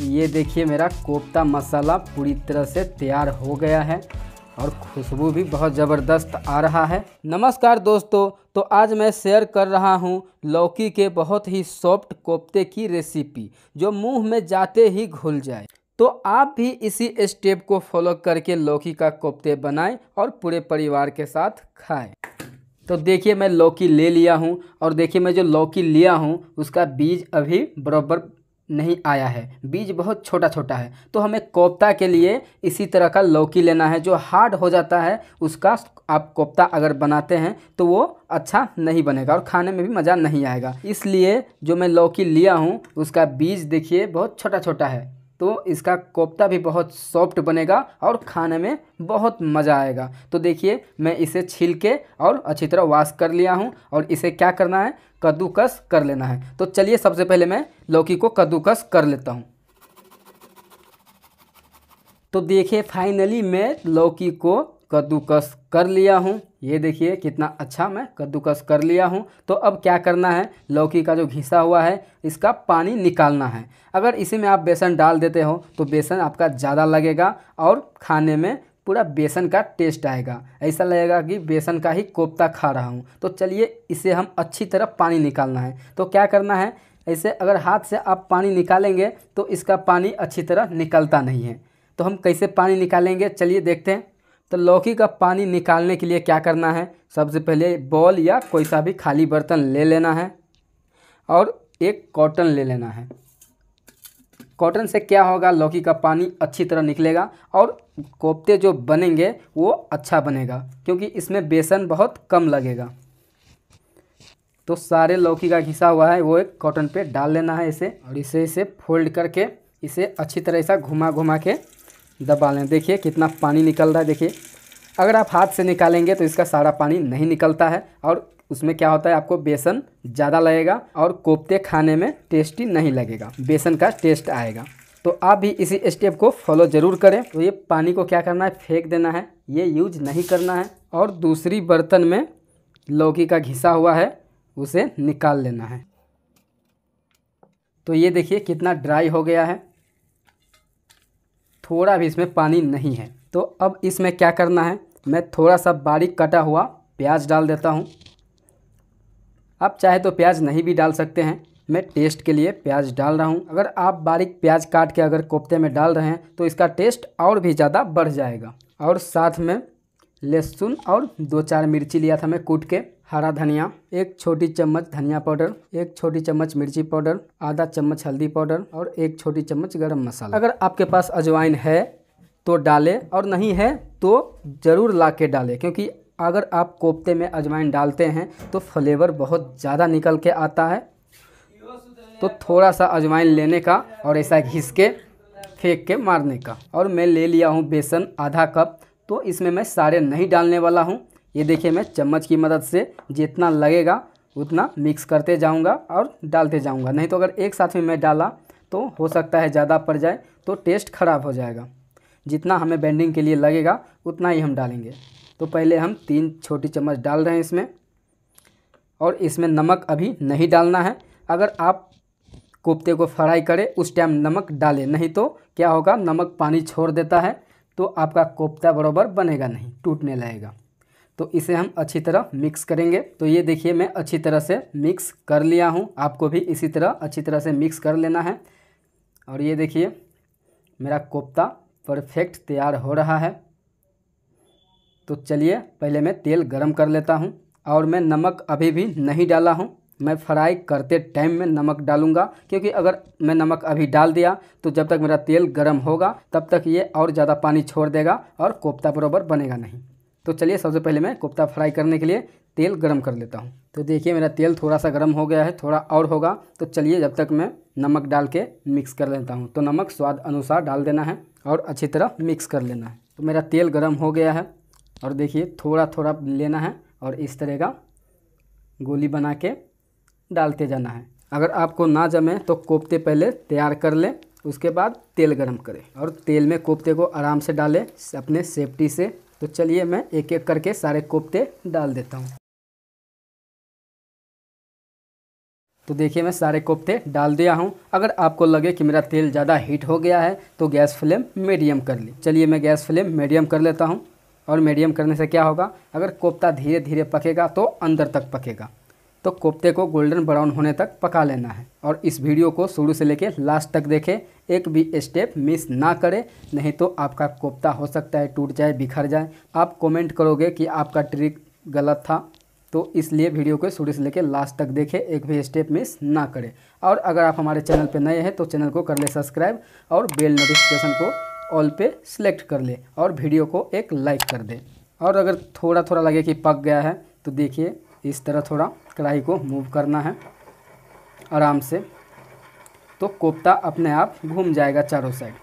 ये देखिए मेरा कोफ्ता मसाला पूरी तरह से तैयार हो गया है और खुशबू भी बहुत ज़बरदस्त आ रहा है नमस्कार दोस्तों तो आज मैं शेयर कर रहा हूँ लौकी के बहुत ही सॉफ्ट कोफ्ते की रेसिपी जो मुंह में जाते ही घुल जाए तो आप भी इसी स्टेप को फॉलो करके लौकी का कोफ्ते बनाएं और पूरे परिवार के साथ खाएं तो देखिए मैं लौकी ले लिया हूँ और देखिए मैं जो लौकी लिया हूँ उसका बीज अभी बराबर नहीं आया है बीज बहुत छोटा छोटा है तो हमें कोफ्ता के लिए इसी तरह का लौकी लेना है जो हार्ड हो जाता है उसका आप कोफ्ता अगर बनाते हैं तो वो अच्छा नहीं बनेगा और खाने में भी मज़ा नहीं आएगा इसलिए जो मैं लौकी लिया हूँ उसका बीज देखिए बहुत छोटा छोटा है तो इसका कोफ्ता भी बहुत सॉफ्ट बनेगा और खाने में बहुत मज़ा आएगा तो देखिए मैं इसे छील के और अच्छी तरह वॉश कर लिया हूँ और इसे क्या करना है कद्दूकस कर लेना है तो चलिए सबसे पहले मैं लौकी को कद्दूकस कर लेता हूँ तो देखिए फाइनली मैं लौकी को कद्दूकस कर लिया हूँ ये देखिए कितना अच्छा मैं कद्दूकस कर लिया हूँ तो अब क्या करना है लौकी का जो घिसा हुआ है इसका पानी निकालना है अगर इसी में आप बेसन डाल देते हो तो बेसन आपका ज़्यादा लगेगा और खाने में पूरा बेसन का टेस्ट आएगा ऐसा लगेगा कि बेसन का ही कोफ्ता खा रहा हूँ तो चलिए इसे हम अच्छी तरह पानी निकालना है तो क्या करना है ऐसे अगर हाथ से आप पानी निकालेंगे तो इसका पानी अच्छी तरह निकलता नहीं है तो हम कैसे पानी निकालेंगे चलिए देखते हैं तो लौकी का पानी निकालने के लिए क्या करना है सबसे पहले बॉल या कोई सा भी खाली बर्तन ले लेना है और एक कॉटन ले लेना है कॉटन से क्या होगा लौकी का पानी अच्छी तरह निकलेगा और कोफ्ते जो बनेंगे वो अच्छा बनेगा क्योंकि इसमें बेसन बहुत कम लगेगा तो सारे लौकी का घिसा हुआ है वो एक कॉटन पे डाल लेना है इसे और इसे इसे फोल्ड करके इसे अच्छी तरह ऐसा घुमा घुमा के दबा लें देखिए कितना पानी निकल रहा है देखिए अगर आप हाथ से निकालेंगे तो इसका सारा पानी नहीं निकलता है और उसमें क्या होता है आपको बेसन ज़्यादा लगेगा और कोफ्ते खाने में टेस्टी नहीं लगेगा बेसन का टेस्ट आएगा तो आप भी इसी स्टेप को फॉलो ज़रूर करें तो ये पानी को क्या करना है फेंक देना है ये यूज नहीं करना है और दूसरी बर्तन में लौकी का घिसा हुआ है उसे निकाल लेना है तो ये देखिए कितना ड्राई हो गया है थोड़ा भी इसमें पानी नहीं है तो अब इसमें क्या करना है मैं थोड़ा सा बारीक कटा हुआ प्याज डाल देता हूँ आप चाहे तो प्याज नहीं भी डाल सकते हैं मैं टेस्ट के लिए प्याज डाल रहा हूँ अगर आप बारीक प्याज काट के अगर कोफ्ते में डाल रहे हैं तो इसका टेस्ट और भी ज़्यादा बढ़ जाएगा और साथ में लहसुन और दो चार मिर्ची लिया था मैं कूट के हरा धनिया एक छोटी चम्मच धनिया पाउडर एक छोटी चम्मच मिर्ची पाउडर आधा चम्मच हल्दी पाउडर और एक छोटी चम्मच गरम मसाला अगर आपके पास अजवाइन है तो डालें और नहीं है तो ज़रूर ला के डालें क्योंकि अगर आप कोफ्ते में अजवाइन डालते हैं तो फ्लेवर बहुत ज़्यादा निकल के आता है तो थोड़ा सा अजवाइन लेने का और ऐसा घिस के फेंक के मारने का और मैं ले लिया हूँ बेसन आधा कप तो इसमें मैं सारे नहीं डालने वाला हूँ ये देखिए मैं चम्मच की मदद से जितना लगेगा उतना मिक्स करते जाऊंगा और डालते जाऊंगा नहीं तो अगर एक साथ में मैं डाला तो हो सकता है ज़्यादा पड़ जाए तो टेस्ट ख़राब हो जाएगा जितना हमें बेंडिंग के लिए लगेगा उतना ही हम डालेंगे तो पहले हम तीन छोटी चम्मच डाल रहे हैं इसमें और इसमें नमक अभी नहीं डालना है अगर आप कोफ्ते को फ्राई करें उस टाइम नमक डालें नहीं तो क्या होगा नमक पानी छोड़ देता है तो आपका कोफ्ता बराबर बनेगा नहीं टूटने लगेगा तो इसे हम अच्छी तरह मिक्स करेंगे तो ये देखिए मैं अच्छी तरह से मिक्स कर लिया हूँ आपको भी इसी तरह अच्छी तरह से मिक्स कर लेना है और ये देखिए मेरा कोफ्ता परफेक्ट तैयार हो रहा है तो चलिए पहले मैं तेल गरम कर लेता हूँ और मैं नमक अभी भी नहीं डाला हूँ मैं फ्राई करते टाइम में नमक डालूंगा क्योंकि अगर मैं नमक अभी डाल दिया तो जब तक मेरा तेल गर्म होगा तब तक ये और ज़्यादा पानी छोड़ देगा और कोफ्ता बरोबर बनेगा नहीं तो चलिए सबसे पहले मैं कोफ्ता फ्राई करने के लिए तेल गर्म कर लेता हूँ तो देखिए मेरा तेल थोड़ा सा गर्म हो गया है थोड़ा और होगा तो चलिए जब तक मैं नमक डाल के मिक्स कर लेता हूँ तो नमक स्वाद अनुसार डाल देना है और अच्छी तरह मिक्स कर लेना है तो मेरा तेल गर्म हो गया है और देखिए थोड़ा थोड़ा लेना है और इस तरह का गोली बना के डालते जाना है अगर आपको ना जमे तो कोफ्ते पहले तैयार कर लें उसके बाद तेल गर्म करें और तेल में कोफ्ते को आराम से डालें अपने सेफ्टी से तो चलिए मैं एक एक करके सारे कोफ्ते डाल देता हूँ तो देखिए मैं सारे कोफ्ते डाल दिया हूँ अगर आपको लगे कि मेरा तेल ज़्यादा हीट हो गया है तो गैस फ्लेम मीडियम कर ली चलिए मैं गैस फ्लेम मीडियम कर लेता हूँ और मीडियम करने से क्या होगा अगर कोफ्ता धीरे धीरे पकेगा तो अंदर तक पकेगा तो कोफ्ते को गोल्डन ब्राउन होने तक पका लेना है और इस वीडियो को शुरू से लेकर लास्ट तक देखें एक भी स्टेप मिस ना करें नहीं तो आपका कोफ्ता हो सकता है टूट जाए बिखर जाए आप कमेंट करोगे कि आपका ट्रिक गलत था तो इसलिए वीडियो को शुरू से लेकर लास्ट तक देखें एक भी स्टेप मिस ना करें और अगर आप हमारे चैनल पर नए हैं तो चैनल को कर ले सब्सक्राइब और बेल नोटिफिकेशन को ऑल पे सिलेक्ट कर ले और वीडियो को एक लाइक कर दे और अगर थोड़ा थोड़ा लगे कि पक गया है तो देखिए इस तरह थोड़ा कढ़ाई को मूव करना है आराम से तो कोफ्ता अपने आप घूम जाएगा चारों साइड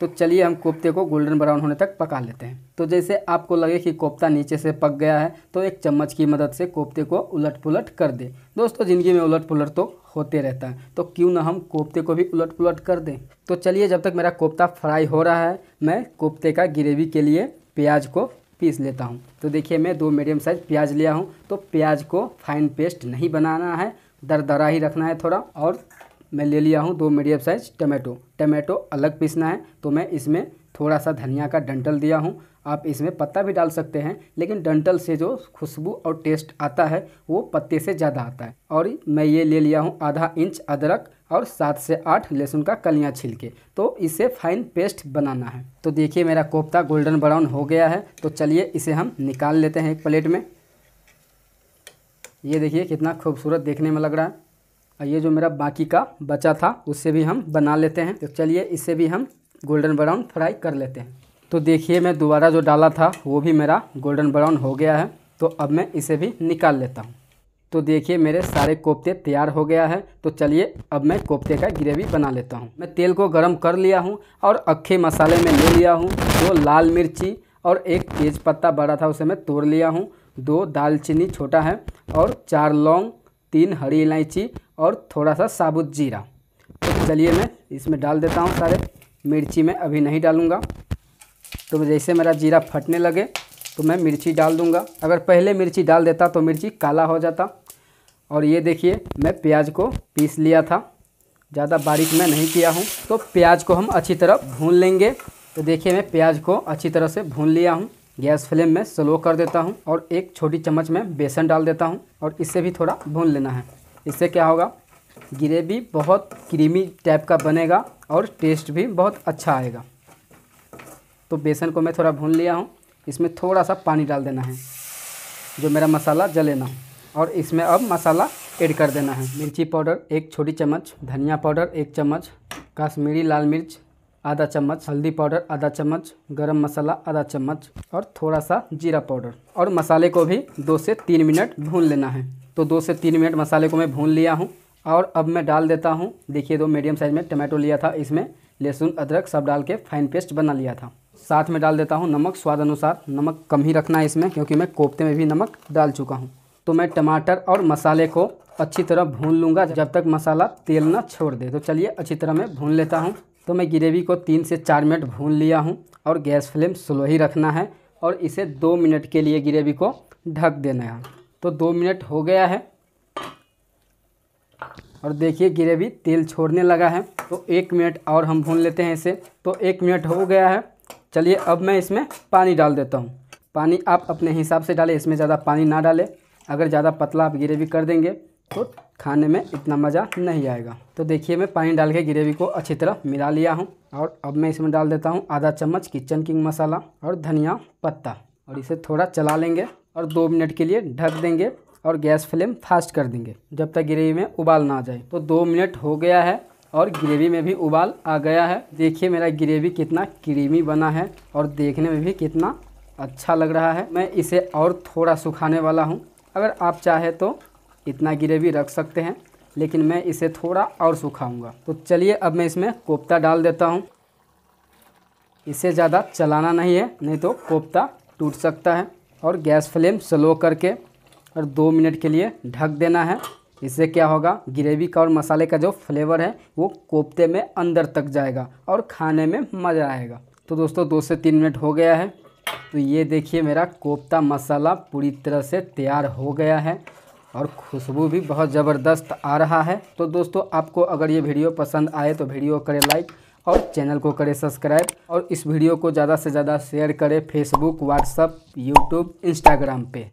तो चलिए हम कोफ्ते को गोल्डन ब्राउन होने तक पका लेते हैं तो जैसे आपको लगे कि कोफ्ता नीचे से पक गया है तो एक चम्मच की मदद से कोफ्ते को उलट पुलट कर दे दोस्तों ज़िंदगी में उलट पुलट तो होते रहता है तो क्यों ना हम कोफ्ते को भी उलट पुलट कर दें तो चलिए जब तक मेरा कोफ्ता फ्राई हो रहा है मैं कोफ्ते का ग्रेवी के लिए प्याज को पीस लेता हूँ तो देखिए मैं दो मीडियम साइज़ प्याज लिया हूँ तो प्याज को फाइन पेस्ट नहीं बनाना है दरदरा ही रखना है थोड़ा और मैं ले लिया हूँ दो मीडियम साइज़ टमाटो टमाटो अलग पीसना है तो मैं इसमें थोड़ा सा धनिया का डंटल दिया हूँ आप इसमें पत्ता भी डाल सकते हैं लेकिन डंटल से जो खुशबू और टेस्ट आता है वो पत्ते से ज़्यादा आता है और मैं ये ले लिया हूँ आधा इंच अदरक और सात से आठ लहसुन का कलियाँ छिलके तो इसे फाइन पेस्ट बनाना है तो देखिए मेरा कोफ्ता गोल्डन ब्राउन हो गया है तो चलिए इसे हम निकाल लेते हैं एक प्लेट में ये देखिए कितना खूबसूरत देखने में लग रहा है और ये जो मेरा बाकी का बचा था उससे भी हम बना लेते हैं तो चलिए इसे भी हम गोल्डन ब्राउन फ्राई कर लेते हैं तो देखिए मैं दोबारा जो डाला था वो भी मेरा गोल्डन ब्राउन हो गया है तो अब मैं इसे भी निकाल लेता हूँ तो देखिए मेरे सारे कोफ्ते तैयार हो गया है तो चलिए अब मैं कोफ्ते का ग्रेवी बना लेता हूँ मैं तेल को गर्म कर लिया हूँ और अक्खे मसाले में ले लिया हूँ दो लाल मिर्ची और एक तेज़पत्ता बड़ा था उसे मैं तोड़ लिया हूँ दो दालचीनी छोटा है और चार लौंग तीन हरी इलायची और थोड़ा सा साबुत जीरा तो चलिए मैं इसमें डाल देता हूँ सारे मिर्ची मैं अभी नहीं डालूँगा तो जैसे मेरा जीरा फटने लगे तो मैं मिर्ची डाल दूँगा अगर पहले मिर्ची डाल देता तो मिर्ची काला हो जाता और ये देखिए मैं प्याज को पीस लिया था ज़्यादा बारीक मैं नहीं किया हूँ तो प्याज को हम अच्छी तरह भून लेंगे तो देखिए मैं प्याज को अच्छी तरह से भून लिया हूँ गैस फ्लेम में स्लो कर देता हूँ और एक छोटी चम्मच में बेसन डाल देता हूँ और इससे भी थोड़ा भून लेना है इससे क्या होगा ग्रेवी बहुत क्रीमी टाइप का बनेगा और टेस्ट भी बहुत अच्छा आएगा तो बेसन को मैं थोड़ा भून लिया हूँ इसमें थोड़ा सा पानी डाल देना है जो मेरा मसाला जले ना हो और इसमें अब मसाला ऐड कर देना है मिर्ची पाउडर एक छोटी चम्मच धनिया पाउडर एक चम्मच कश्मीरी लाल मिर्च आधा चम्मच हल्दी पाउडर आधा चम्मच गरम मसाला आधा चम्मच और थोड़ा सा जीरा पाउडर और मसाले को भी दो से तीन मिनट भून लेना है तो दो से तीन मिनट मसाले को मैं भून लिया हूँ और अब मैं डाल देता हूँ देखिए दो तो मीडियम साइज़ में टमाटो लिया था इसमें लहसुन अदरक सब डाल के फाइन पेस्ट बना लिया था साथ में डाल देता हूँ नमक स्वाद अनुसार नमक कम ही रखना है इसमें क्योंकि मैं कोफ्ते में भी नमक डाल चुका हूँ तो मैं टमाटर और मसाले को अच्छी तरह भून लूँगा जब तक मसाला तेल ना छोड़ दे तो चलिए अच्छी तरह मैं भून लेता हूँ तो मैं ग्रेवी को तीन से चार मिनट भून लिया हूँ और गैस फ्लेम स्लो ही रखना है और इसे दो मिनट के लिए ग्रेवी को ढक देना है तो दो मिनट हो गया है और देखिए ग्रेवी तेल छोड़ने लगा है तो एक मिनट और हम भून लेते हैं इसे तो एक मिनट हो गया है चलिए अब मैं इसमें पानी डाल देता हूँ पानी आप अपने हिसाब से डालें इसमें ज़्यादा पानी ना डालें अगर ज़्यादा पतला आप ग्रेवी कर देंगे तो खाने में इतना मज़ा नहीं आएगा तो देखिए मैं पानी डाल के ग्रेवी को अच्छी तरह मिला लिया हूँ और अब मैं इसमें डाल देता हूँ आधा चम्मच किचन किंग मसाला और धनिया पत्ता और इसे थोड़ा चला लेंगे और दो मिनट के लिए ढक देंगे और गैस फ्लेम फास्ट कर देंगे जब तक ग्रेवी में उबाल ना आ जाए तो दो मिनट हो गया है और ग्रेवी में भी उबाल आ गया है देखिए मेरा ग्रेवी कितना क्रीमी बना है और देखने में भी कितना अच्छा लग रहा है मैं इसे और थोड़ा सुखाने वाला हूँ अगर आप चाहें तो इतना ग्रेवी रख सकते हैं लेकिन मैं इसे थोड़ा और सुखाऊंगा तो चलिए अब मैं इसमें कोफ्ता डाल देता हूँ इसे ज़्यादा चलाना नहीं है नहीं तो कोफ्ता टूट सकता है और गैस फ्लेम स्लो करके और दो मिनट के लिए ढक देना है इससे क्या होगा ग्रेवी का और मसाले का जो फ्लेवर है वो कोफ्ते में अंदर तक जाएगा और खाने में मज़ा आएगा तो दोस्तों दो से तीन मिनट हो गया है तो ये देखिए मेरा कोफ्ता मसाला पूरी तरह से तैयार हो गया है और खुशबू भी बहुत ज़बरदस्त आ रहा है तो दोस्तों आपको अगर ये वीडियो पसंद आए तो वीडियो करें लाइक और चैनल को करें सब्सक्राइब और इस वीडियो को ज़्यादा से ज़्यादा शेयर करें फेसबुक व्हाट्सअप यूट्यूब इंस्टाग्राम पे